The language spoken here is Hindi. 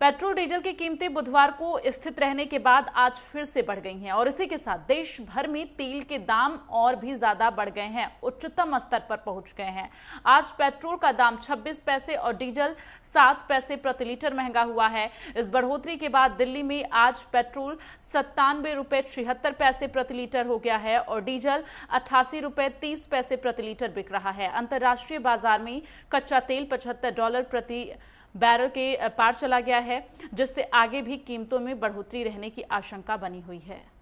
पेट्रोल डीजल की कीमतें बुधवार को स्थित रहने के बाद आज फिर से बढ़ गई हैं और इसी के साथ देश भर में तेल के दाम और भी ज्यादा बढ़ गए हैं उच्चतम स्तर पर पहुंच गए हैं आज पेट्रोल का दाम छब्बीस पैसे और डीजल सात पैसे प्रति लीटर महंगा हुआ है इस बढ़ोतरी के बाद दिल्ली में आज पेट्रोल सत्तानवे रुपये छिहत्तर पैसे प्रति लीटर हो गया है और डीजल अट्ठासी रुपये तीस पैसे प्रति लीटर बिक रहा है अंतर्राष्ट्रीय बाजार में कच्चा तेल पचहत्तर डॉलर प्रति बैरल के पार चला गया है जिससे आगे भी कीमतों में बढ़ोतरी रहने की आशंका बनी हुई है